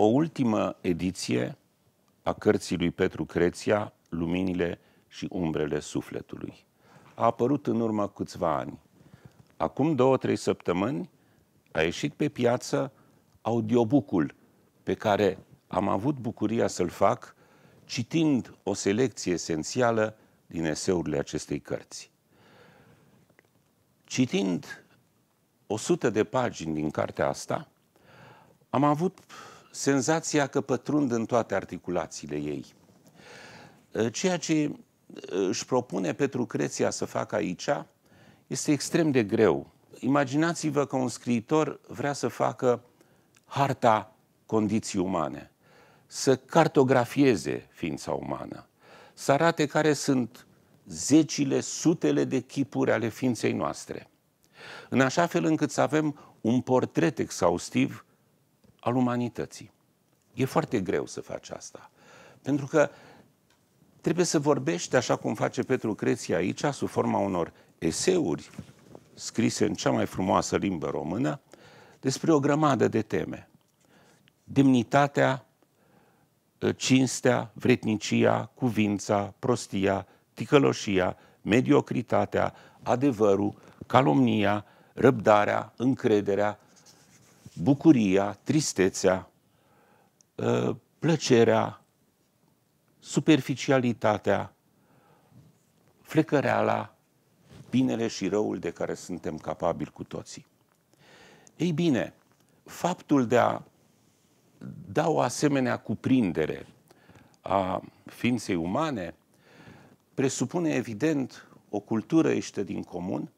o ultimă ediție a cărții lui Petru Creția, Luminile și umbrele sufletului. A apărut în urmă câțiva ani. Acum două, trei săptămâni a ieșit pe piață audiobucul pe care am avut bucuria să-l fac citind o selecție esențială din eseurile acestei cărți. Citind 100 de pagini din cartea asta, am avut senzația că pătrund în toate articulațiile ei. Ă, ceea ce ă, își propune Petru Creția să facă aici este extrem de greu. Imaginați-vă că un scriitor vrea să facă harta condiții umane, să cartografieze ființa umană, să arate care sunt zecile, sutele de chipuri ale ființei noastre, în așa fel încât să avem un portret exhaustiv al umanității. E foarte greu să faci asta. Pentru că trebuie să vorbești, așa cum face Petru Creție aici, sub forma unor eseuri scrise în cea mai frumoasă limbă română, despre o grămadă de teme. Demnitatea, ă, cinstea, vretnicia, cuvința, prostia, ticăloșia, mediocritatea, adevărul, calomnia, răbdarea, încrederea, bucuria, tristețea, ă, plăcerea, superficialitatea, flecăreala, binele și răul de care suntem capabili cu toții. Ei bine, faptul de a da o asemenea cuprindere a ființei umane presupune, evident, o cultură ieșită din comun,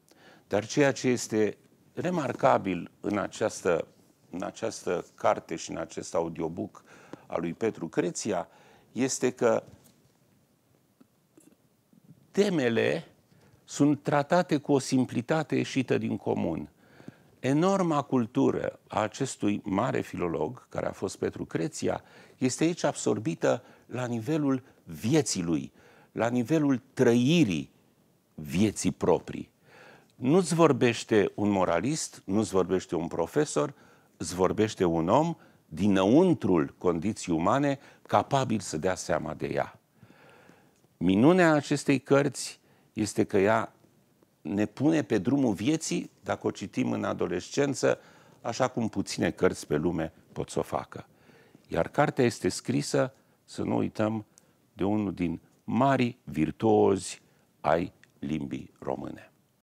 dar ceea ce este remarcabil în această în această carte și în acest audiobook al lui Petru Creția este că temele sunt tratate cu o simplitate ieșită din comun. Enorma cultură a acestui mare filolog, care a fost Petru Creția, este aici absorbită la nivelul vieții lui, la nivelul trăirii vieții proprii. Nu-ți vorbește un moralist, nu-ți vorbește un profesor, îți vorbește un om dinăuntrul condiții umane capabil să dea seama de ea. Minunea acestei cărți este că ea ne pune pe drumul vieții, dacă o citim în adolescență, așa cum puține cărți pe lume pot să o facă. Iar cartea este scrisă, să nu uităm, de unul din mari virtuozi ai limbii române.